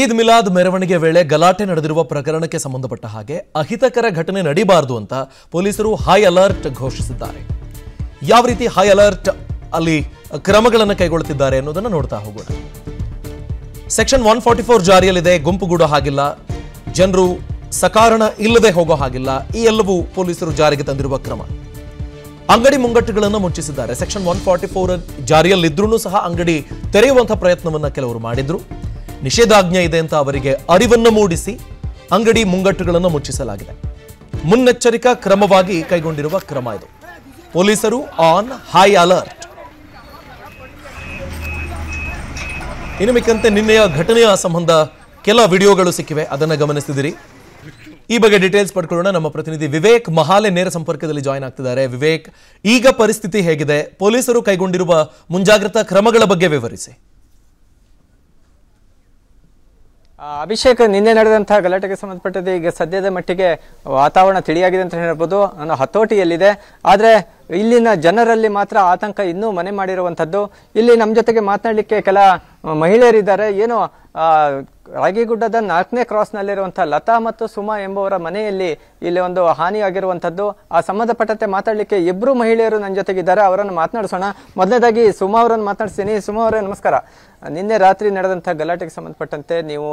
ಈದ್ ಮಿಲಾದ್ ಮೆರವಣಿಗೆ ವೇಳೆ ಗಲಾಟೆ ನಡೆದಿರುವ ಪ್ರಕರಣಕ್ಕೆ ಸಂಬಂಧಪಟ್ಟ ಹಾಗೆ ಅಹಿತಕರ ಘಟನೆ ನಡೀಬಾರದು ಅಂತ ಪೊಲೀಸರು ಹೈ ಅಲರ್ಟ್ ಘೋಷಿಸಿದ್ದಾರೆ ಯಾವ ರೀತಿ ಹೈ ಅಲರ್ಟ್ ಅಲ್ಲಿ ಕ್ರಮಗಳನ್ನು ಕೈಗೊಳ್ಳುತ್ತಿದ್ದಾರೆ ಅನ್ನೋದನ್ನು ನೋಡ್ತಾ ಹೋಗೋಣ ಸೆಕ್ಷನ್ ಒನ್ ಫಾರ್ಟಿ ಫೋರ್ ಜಾರಿಯಲ್ಲಿದೆ ಗುಂಪುಗೂಡೋ ಹಾಗಿಲ್ಲ ಜನರು ಸಕಾರಣ ಇಲ್ಲದೆ ಹೋಗೋ ಹಾಗಿಲ್ಲ ಈ ಎಲ್ಲವೂ ಪೊಲೀಸರು ಜಾರಿಗೆ ತಂದಿರುವ ಕ್ರಮ ಅಂಗಡಿ ಮುಂಗಟ್ಟುಗಳನ್ನು ಮುಚ್ಚಿಸಿದ್ದಾರೆ ಸೆಕ್ಷನ್ ಒನ್ ಫಾರ್ಟಿ ಫೋರ್ ಜಾರಿಯಲ್ಲಿದ್ರೂ ಸಹ ಅಂಗಡಿ ತೆರೆಯುವಂತಹ ಪ್ರಯತ್ನವನ್ನು ಕೆಲವರು ಮಾಡಿದ್ರು ನಿಷೇಧಾಜ್ಞೆ ಇದೆ ಅಂತ ಅವರಿಗೆ ಅರಿವನ್ನು ಮೂಡಿಸಿ ಅಂಗಡಿ ಮುಂಗಟ್ಟುಗಳನ್ನು ಮುಚ್ಚಿಸಲಾಗಿದೆ ಮುನ್ನೆಚ್ಚರಿಕಾ ಕ್ರಮವಾಗಿ ಕೈಗೊಂಡಿರುವ ಕ್ರಮ ಇದು ಪೊಲೀಸರು ಆನ್ ಹೈ ಅಲರ್ಟ್ ಇನ್ನು ಮಿಕ್ಕಂತೆ ನಿನ್ನೆಯ ಘಟನೆಯ ಸಂಬಂಧ ಕೆಲ ವಿಡಿಯೋಗಳು ಸಿಕ್ಕಿವೆ ಅದನ್ನು ಗಮನಿಸಿದಿರಿ ಈ ಬಗ್ಗೆ ಡೀಟೇಲ್ಸ್ ಪಡ್ಕೊಳ್ಳೋಣ ನಮ್ಮ ಪ್ರತಿನಿಧಿ ವಿವೇಕ್ ಮಹಾಲೆ ನೇರ ಸಂಪರ್ಕದಲ್ಲಿ ಜಾಯ್ನ್ ಆಗ್ತಿದ್ದಾರೆ ವಿವೇಕ್ ಈಗ ಪರಿಸ್ಥಿತಿ ಹೇಗಿದೆ ಪೊಲೀಸರು ಕೈಗೊಂಡಿರುವ ಮುಂಜಾಗ್ರತಾ ಕ್ರಮಗಳ ಬಗ್ಗೆ ವಿವರಿಸಿ ಅಭಿಷೇಕ್ ನಿನ್ನೆ ನಡೆದಂತಹ ಗಲಾಟೆಗೆ ಸಂಬಂಧಪಟ್ಟಂತೆ ಈಗ ಸದ್ಯದ ಮಟ್ಟಿಗೆ ವಾತಾವರಣ ತಿಳಿಯಾಗಿದೆ ಅಂತ ಹೇಳ್ಬೋದು ಅನ್ನೋ ಹತೋಟಿಯಲ್ಲಿದೆ ಆದರೆ ಇಲ್ಲಿನ ಜನರಲ್ಲಿ ಮಾತ್ರ ಆತಂಕ ಇನ್ನೂ ಮನೆ ಮಾಡಿರುವಂಥದ್ದು ಇಲ್ಲಿ ನಮ್ಮ ಜೊತೆಗೆ ಮಾತನಾಡಲಿಕ್ಕೆ ಕೆಲ ಮಹಿಳೆಯರಿದ್ದಾರೆ ಏನು ರಾಗಿಗುಡ್ಡದ ನಾಲ್ಕನೇ ಕ್ರಾಸ್ನಲ್ಲಿರುವಂಥ ಲತಾ ಮತ್ತು ಸುಮಾ ಎಂಬುವರ ಮನೆಯಲ್ಲಿ ಇಲ್ಲಿ ಒಂದು ಹಾನಿಯಾಗಿರುವಂಥದ್ದು ಆ ಸಂಬಂಧಪಟ್ಟಂತೆ ಮಾತಾಡಲಿಕ್ಕೆ ಇಬ್ಬರು ಮಹಿಳೆಯರು ನನ್ನ ಜೊತೆಗಿದ್ದಾರೆ ಅವರನ್ನು ಮಾತನಾಡಿಸೋಣ ಮೊದಲನೇದಾಗಿ ಸುಮಾ ಅವರನ್ನು ಮಾತನಾಡ್ತೀನಿ ಸುಮಾ ಅವರೇ ನಮಸ್ಕಾರ ನಿನ್ನೆ ರಾತ್ರಿ ನಡೆದಂಥ ಗಲಾಟೆಗೆ ಸಂಬಂಧಪಟ್ಟಂತೆ ನೀವು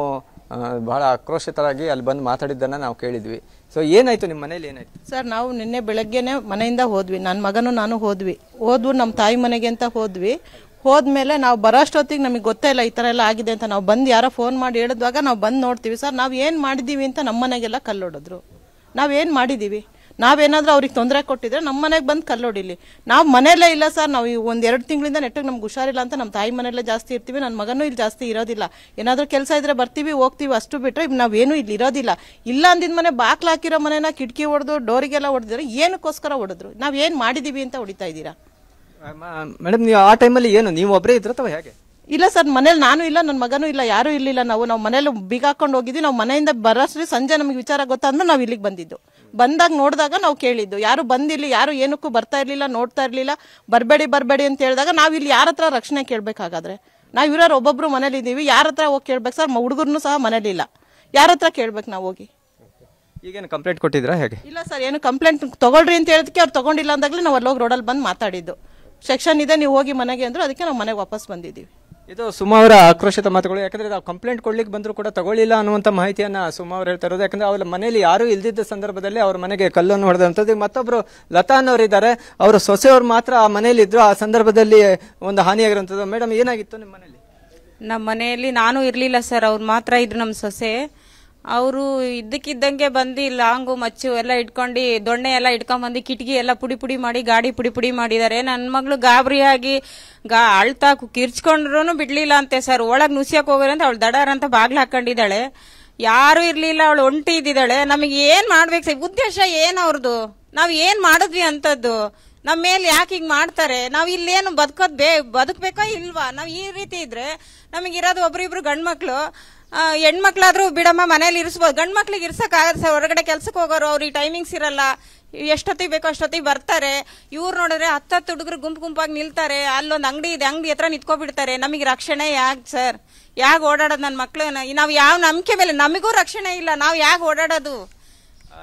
ಬಹಳ ಆಕ್ರೋಶಿತರಾಗಿ ಅಲ್ಲಿ ಬಂದು ಮಾತಾಡಿದ್ದನ್ನು ನಾವು ಕೇಳಿದ್ವಿ ಸೊ ಏನಾಯ್ತು ನಿಮ್ಮ ಮನೇಲಿ ಏನಾಯ್ತು ಸರ್ ನಾವು ನಿನ್ನೆ ಬೆಳಗ್ಗೆನೆ ಮನೆಯಿಂದ ಹೋದ್ವಿ ನನ್ನ ಮಗನೂ ನಾನು ಹೋದ್ವಿ ಹೋದ್ವು ನಮ್ಮ ತಾಯಿ ಮನೆಗೆ ಅಂತ ಹೋದ್ವಿ ಹೋದ್ಮೇಲೆ ನಾವು ಬರೋಷ್ಟೊತ್ತಿಗೆ ನಮಗೆ ಗೊತ್ತೇ ಇಲ್ಲ ಈ ಥರ ಎಲ್ಲ ಆಗಿದೆ ಅಂತ ನಾವು ಬಂದು ಯಾರೋ ಫೋನ್ ಮಾಡಿ ಹೇಳಿದ್ವಾಗ ನಾವು ಬಂದು ನೋಡ್ತೀವಿ ಸರ್ ನಾವು ಏನು ಮಾಡಿದ್ದೀವಿ ಅಂತ ನಮ್ಮ ಮನೆಗೆಲ್ಲ ಕಲ್ಲೊಡಿದ್ರು ನಾವೇನು ಮಾಡಿದ್ದೀವಿ ನಾವೇನಾದ್ರೂ ಅವ್ರಿಗೆ ತೊಂದರೆ ಕೊಟ್ಟಿದ್ರೆ ನಮ್ಮ ಮನೆಗೆ ಬಂದು ಹೊಡಿಲಿ ನಾವು ಮನೆಯಲ್ಲೇ ಇಲ್ಲ ಸರ್ ನಾವು ಒಂದು ಎರಡು ತಿಂಗಳಿಂದ ನೆಟ್ಟಗೆ ನಮ್ಗೆ ಹುಷಾರಿಲ್ಲ ಅಂತ ನಮ್ಮ ತಾಯಿ ಮನೆಯಲ್ಲೇ ಜಾಸ್ತಿ ಇರ್ತೀವಿ ನನ್ನ ಮಗನೂ ಇಲ್ಲಿ ಜಾಸ್ತಿ ಇರೋದಿಲ್ಲ ಏನಾದರೂ ಕೆಲಸ ಇದ್ರೆ ಬರ್ತೀವಿ ಹೋಗ್ತೀವಿ ಅಷ್ಟು ಬಿಟ್ಟರೆ ನಾವೇನು ಇಲ್ಲಿ ಇರೋದಿಲ್ಲ ಇಲ್ಲ ಅಂದಿದ ಮನೆ ಬಾಕ್ಲ ಹಾಕಿರೋ ಮನೆನ ಕಿಟಕಿ ಹೊಡೆದು ಡೋರಿಗೆಲ್ಲ ಹೊಡೆದಿದ್ರೆ ಏನಕ್ಕೋಸ್ಕರ ಹೊಡೆದ್ರು ನಾವು ಏನು ಮಾಡಿದ್ದೀವಿ ಅಂತ ಹೊಡಿತಾ ಇದ್ದೀರಾ ಮೇಡಮ್ ನೀವು ಆ ಟೈಮಲ್ಲಿ ಏನು ನೀವು ಒಬ್ಬರೇ ಇದ್ರ ಅಥವಾ ಹೇಗೆ ಇಲ್ಲ ಸರ್ ಮನೇಲಿ ನಾನು ಇಲ್ಲ ನನ್ನ ಮಗನೂ ಇಲ್ಲ ಯಾರೂ ಇರಲಿಲ್ಲ ನಾವು ನಾವು ಮನೇಲಿ ಬೀಗ ಹಾಕೊಂಡು ಹೋಗಿದ್ವಿ ನಾವು ಮನೆಯಿಂದ ಬರೋಷ್ಟು ಸಂಜೆ ನಮಗೆ ವಿಚಾರ ಗೊತ್ತಾದ್ಮೇಲೆ ನಾವು ಇಲ್ಲಿಗೆ ಬಂದಿದ್ದು ಬಂದಾಗ ನೋಡಿದಾಗ ನಾವು ಕೇಳಿದ್ದು ಯಾರು ಬಂದಿಲ್ಲ ಯಾರು ಏನಕ್ಕೂ ಬರ್ತಾ ಇರಲಿಲ್ಲ ನೋಡ್ತಾ ಇರಲಿಲ್ಲ ಬರಬೇಡಿ ಬರಬೇಡಿ ಅಂತ ಹೇಳಿದಾಗ ನಾವು ಇಲ್ಲಿ ಯಾರ ಹತ್ರ ರಕ್ಷಣೆ ಕೇಳಬೇಕಾಗಾದ್ರೆ ನಾವು ಇರೋರು ಒಬ್ಬೊಬ್ರು ಮನೇಲಿ ಇದ್ದೀವಿ ಯಾರ ಹತ್ರ ಹೋಗಿ ಕೇಳ್ಬೇಕು ಸರ್ ಹುಡುಗರ್ನು ಸಹ ಮನೇಲಿಲ್ಲ ಯಾರ ಹತ್ರ ಕೇಳ್ಬೇಕು ನಾವು ಹೋಗಿ ಈಗೇನು ಕಂಪ್ಲೇಂಟ್ ಕೊಟ್ಟಿದ್ರಾ ಹೇಗೆ ಇಲ್ಲ ಸರ್ ಏನು ಕಂಪ್ಲೇಂಟ್ ತಗೊಳ್ರಿ ಅಂತ ಹೇಳೋದಕ್ಕೆ ಅವ್ರು ತಗೊಂಡಿಲ್ಲ ಅಂದಾಗಲೇ ನಾವು ಅಲ್ಲೋಗಿ ರೋಡಲ್ಲಿ ಬಂದು ಮಾತಾಡಿದ್ದು ಸೆಕ್ಷನ್ ಇದೆ ನೀವು ಹೋಗಿ ಮನೆಗೆ ಅಂದರು ಅದಕ್ಕೆ ನಾವು ಮನೆಗೆ ವಾಪಸ್ ಬಂದಿದ್ದೀವಿ ಇದು ಸುಮಾವರ ಅವರ ಆಕ್ರೋಶಿತ ಮಾತುಗಳು ಯಾಕಂದ್ರೆ ನಾವು ಕಂಪ್ಲೇಂಟ್ ಕೊಡ್ಲಿಕ್ಕೆ ಬಂದರೂ ಕೂಡ ತಗೊಳ್ಳಿಲ್ಲ ಅನ್ನುವಂಥ ಮಾಹಿತಿಯನ್ನ ಸುಮಾ ಅವರು ಹೇಳ್ತಾ ಇರೋದು ಯಾಕಂದ್ರೆ ಅವ್ರ ಮನೆಯಲ್ಲಿ ಯಾರು ಇಲ್ದಿದ್ದ ಸಂದರ್ಭದಲ್ಲಿ ಅವ್ರ ಮನೆಗೆ ಕಲ್ಲನ್ನು ಹೊಡೆದಂಥದ್ದು ಮತ್ತೊಬ್ಬರು ಲತಾ ಅನ್ನೋರಿದ್ದಾರೆ ಅವರು ಸೊಸೆಯವ್ರು ಮಾತ್ರ ಆ ಮನೆಯಲ್ಲಿ ಇದ್ರು ಆ ಸಂದರ್ಭದಲ್ಲಿ ಒಂದು ಹಾನಿಯಾಗಿರುವಂಥದ್ದು ಮೇಡಮ್ ಏನಾಗಿತ್ತು ನಿಮ್ಮ ಮನೆಯಲ್ಲಿ ನಮ್ಮ ಮನೆಯಲ್ಲಿ ನಾನು ಇರಲಿಲ್ಲ ಸರ್ ಅವ್ರು ಮಾತ್ರ ಇದ್ರು ನಮ್ಮ ಸೊಸೆ ಅವರು ಇದ್ದಕ್ಕಿದ್ದಂಗೆ ಬಂದು ಲಾಂಗು ಮಚ್ಚು ಎಲ್ಲ ಇಟ್ಕೊಂಡು ದೊಣ್ಣೆ ಎಲ್ಲ ಇಟ್ಕೊಂಡ್ ಬಂದು ಕಿಟಕಿ ಎಲ್ಲ ಪುಡಿ ಪುಡಿ ಮಾಡಿ ಗಾಡಿ ಪುಡಿ ಪುಡಿ ಮಾಡಿದ್ದಾರೆ ನನ್ನ ಮಗಳು ಗಾಬರಿಯಾಗಿ ಗಾ ಅಳ್ತಾ ಕಿರ್ಚ್ಕೊಂಡ್ರು ಬಿಡ್ಲಿಲ್ಲ ಅಂತೆ ಸರ್ ಒಳಗ್ ನುಸಿಯಕ್ ಅಂತ ಅವಳು ದಡಾರ ಅಂತ ಬಾಗ್ಲ ಹಾಕೊಂಡಿದ್ದಾಳೆ ಯಾರು ಇರ್ಲಿಲ್ಲ ಅವಳು ಒಂಟಿ ಇದ್ದಿದ್ದಾಳೆ ನಮಗೆ ಏನ್ ಮಾಡ್ಬೇಕು ಸರ್ ಉದ್ದೇಶ ಏನ್ ಅವ್ರದ್ದು ನಾವ್ ಏನ್ ಮಾಡಿದ್ವಿ ಅಂತದ್ದು ನಮ್ಮ ಮೇಲೆ ಯಾಕೆ ಹಿಂಗ್ ಮಾಡ್ತಾರೆ ನಾವ್ ಇಲ್ಲೇನು ಬದುಕೋದ್ ಬೇ ಬದುಕ್ಬೇಕಾ ಇಲ್ವಾ ನಾವ್ ಈ ರೀತಿ ಇದ್ರೆ ನಮಗಿರೋದು ಒಬ್ರಿಬ್ರು ಗಂಡ್ಮಕ್ಳು ಹೆಣ್ಮಕ್ಳಾದ್ರೂ ಬಿಡಮ್ಮ ಮನೇಲಿ ಇರಿಸ್ಬೋದು ಗಂಡು ಮಕ್ಳಿಗೆ ಇರ್ಸೋಕ್ಕಾಗತ್ತೆ ಸರ್ ಹೊರಗಡೆ ಕೆಲ್ಸಕ್ಕೆ ಹೋಗೋರು ಅವ್ರಿಗೆ ಟೈಮಿಂಗ್ಸ್ ಇರಲ್ಲ ಎಷ್ಟೊತ್ತಿಗೆ ಬೇಕೋ ಅಷ್ಟೊತ್ತಿಗೆ ಬರ್ತಾರೆ ಇವ್ರು ನೋಡಿದ್ರೆ ಹತ್ತು ಹುಡುಗರು ಗುಂಪು ಗುಂಪಾಗಿ ನಿಲ್ತಾರೆ ಅಲ್ಲೊಂದು ಅಂಗಡಿ ಇದೆ ಅಂಗಡಿ ಹತ್ರ ನಿಂತ್ಕೊಬಿಡ್ತಾರೆ ನಮಗೆ ರಕ್ಷಣೆ ಯಾಕೆ ಸರ್ ಯಾಕೆ ಓಡಾಡೋದು ನನ್ನ ಮಕ್ಕಳು ನಾವು ಯಾವ ನಂಬಿಕೆ ಮೇಲೆ ನಮಗೂ ರಕ್ಷಣೆ ಇಲ್ಲ ನಾವು ಯಾಕೆ ಓಡಾಡೋದು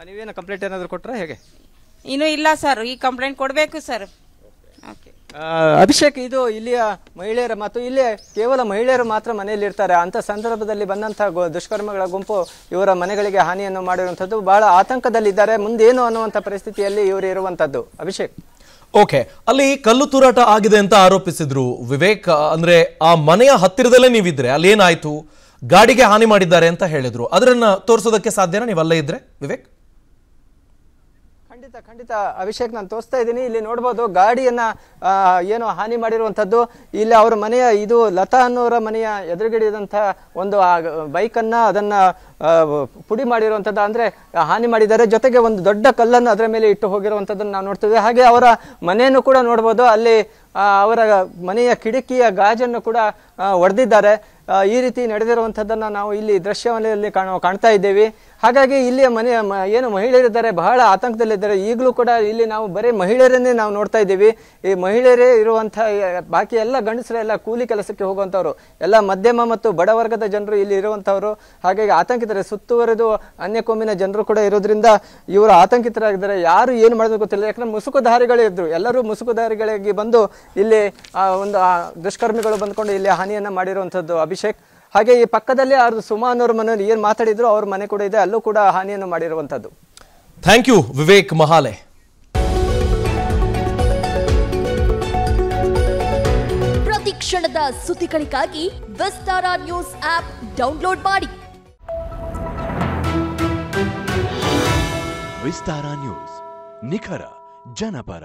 ನೀವೇನು ಕಂಪ್ಲೇಂಟ್ ಏನಾದರೂ ಕೊಟ್ಟರೆ ಹೇಗೆ ಇನ್ನೂ ಇಲ್ಲ ಸರ್ ಈ ಕಂಪ್ಲೇಂಟ್ ಕೊಡಬೇಕು ಸರ್ ಅಭಿಷೇಕ್ ಇದು ಇಲ್ಲಿಯ ಮಹಿಳೆಯರ ಮತ್ತು ಇಲ್ಲಿ ಕೇವಲ ಮಹಿಳೆಯರು ಮಾತ್ರ ಮನೆಯಲ್ಲಿ ಇರ್ತಾರೆ ಅಂತ ಸಂದರ್ಭದಲ್ಲಿ ಬಂದಂತಹ ದುಷ್ಕರ್ಮಗಳ ಗುಂಪು ಇವರ ಮನೆಗಳಿಗೆ ಹಾನಿಯನ್ನು ಮಾಡಿರುವಂಥದ್ದು ಬಹಳ ಆತಂಕದಲ್ಲಿದ್ದಾರೆ ಮುಂದೇನು ಅನ್ನುವಂಥ ಪರಿಸ್ಥಿತಿಯಲ್ಲಿ ಇವರು ಇರುವಂತದ್ದು ಅಭಿಷೇಕ್ ಓಕೆ ಅಲ್ಲಿ ಕಲ್ಲು ತೂರಾಟ ಆಗಿದೆ ಅಂತ ಆರೋಪಿಸಿದ್ರು ವಿವೇಕ್ ಅಂದ್ರೆ ಆ ಮನೆಯ ಹತ್ತಿರದಲ್ಲೇ ನೀವಿದ್ರೆ ಅಲ್ಲಿ ಏನಾಯ್ತು ಗಾಡಿಗೆ ಹಾನಿ ಮಾಡಿದ್ದಾರೆ ಅಂತ ಹೇಳಿದ್ರು ಅದರನ್ನ ತೋರಿಸೋದಕ್ಕೆ ಸಾಧ್ಯನಾ ನೀವಲ್ಲೇ ಇದ್ರೆ ವಿವೇಕ್ ಖಂಡಿತ ಖಂಡಿತ ಅಭಿಷೇಕ್ ನಾನು ತೋರಿಸ್ತಾ ಇದ್ದೀನಿ ಇಲ್ಲಿ ನೋಡ್ಬೋದು ಗಾಡಿಯನ್ನ ಏನು ಹಾನಿ ಮಾಡಿರುವಂಥದ್ದು ಇಲ್ಲಿ ಅವರ ಮನೆಯ ಇದು ಲತಾ ಅನ್ನೋರ ಮನೆಯ ಎದುರುಗಡೆದಂತ ಒಂದು ಆ ಬೈಕನ್ನ ಅದನ್ನ ಪುಡಿ ಮಾಡಿರುವಂಥದ್ದು ಅಂದರೆ ಹಾನಿ ಮಾಡಿದ್ದಾರೆ ಜೊತೆಗೆ ಒಂದು ದೊಡ್ಡ ಕಲ್ಲನ್ನು ಅದರ ಮೇಲೆ ಇಟ್ಟು ಹೋಗಿರುವಂಥದ್ದನ್ನು ನಾವು ನೋಡ್ತೇವೆ ಹಾಗೆ ಅವರ ಮನೆಯನ್ನು ಕೂಡ ನೋಡ್ಬೋದು ಅಲ್ಲಿ ಅವರ ಮನೆಯ ಕಿಡಕಿಯ ಗಾಜನ್ನು ಕೂಡ ಒಡೆದಿದ್ದಾರೆ ಈ ರೀತಿ ನಡೆದಿರುವಂಥದ್ದನ್ನು ನಾವು ಇಲ್ಲಿ ದೃಶ್ಯವಲಯದಲ್ಲಿ ಕಾಣ ಕಾಣ್ತಾ ಇದ್ದೇವೆ ಹಾಗಾಗಿ ಇಲ್ಲಿಯ ಮನೆಯ ಏನು ಮಹಿಳೆಯರಿದ್ದಾರೆ ಬಹಳ ಆತಂಕದಲ್ಲಿದ್ದಾರೆ ಈಗಲೂ ಕೂಡ ಇಲ್ಲಿ ನಾವು ಬರೀ ಮಹಿಳೆಯರನ್ನೇ ನಾವು ನೋಡ್ತಾ ಇದ್ದೀವಿ ಈ ಮಹಿಳೆಯರೇ ಇರುವಂಥ ಬಾಕಿ ಎಲ್ಲ ಎಲ್ಲ ಕೂಲಿ ಕೆಲಸಕ್ಕೆ ಹೋಗುವಂಥವ್ರು ಎಲ್ಲ ಮಧ್ಯಮ ಮತ್ತು ಬಡವರ್ಗದ ಜನರು ಇಲ್ಲಿ ಇರುವಂಥವ್ರು ಹಾಗಾಗಿ ಆತಂಕಿತರೆ ಸುತ್ತುವರೆದು ಅನ್ಯ ಕೋಮಿನ ಜನರು ಕೂಡ ಇರೋದ್ರಿಂದ ಇವರು ಆತಂಕಿತರಾಗಿದ್ದಾರೆ ಯಾರು ಏನು ಮಾಡೋದು ಗೊತ್ತಿಲ್ಲ ಯಾಕಂದರೆ ಮುಸುಕುದಾರಿಗಳೇ ಇದ್ದರು ಎಲ್ಲರೂ ಮುಸುಕುದಾರಿಗಳಿಗೆ ಬಂದು ಇಲ್ಲಿ ಒಂದು ದುಷ್ಕರ್ಮಿಗಳು ಬಂದ್ಕೊಂಡು ಇಲ್ಲಿ ಹಾನಿಯನ್ನು ಮಾಡಿರುವಂಥದ್ದು ಅಭಿಷೇಕ ಅಭಿಷೇಕ್ ಹಾಗೆ ಈ ಪಕ್ಕದಲ್ಲಿ ಅವ್ರದ್ದು ಸುಮಾನ್ ಅವರ ಮನೆಯಲ್ಲಿ ಏನು ಮಾತಾಡಿದ್ರು ಅವ್ರ ಮನೆ ಕೂಡ ಇದೆ ಅಲ್ಲೂ ಕೂಡ ಹಾನಿಯನ್ನು ಮಾಡಿರುವಂಥದ್ದು ಥ್ಯಾಂಕ್ ಯು ವಿವೇಕ್ ಮಹಾಲೆ ಪ್ರತಿ ಕ್ಷಣದ ಸುದ್ದಿಗಳಿಗಾಗಿ ವಿಸ್ತಾರ ನ್ಯೂಸ್ ಆಪ್ ಡೌನ್ಲೋಡ್ ಮಾಡಿ ವಿಸ್ತಾರ ನ್ಯೂಸ್ ನಿಖರ ಜನಪರ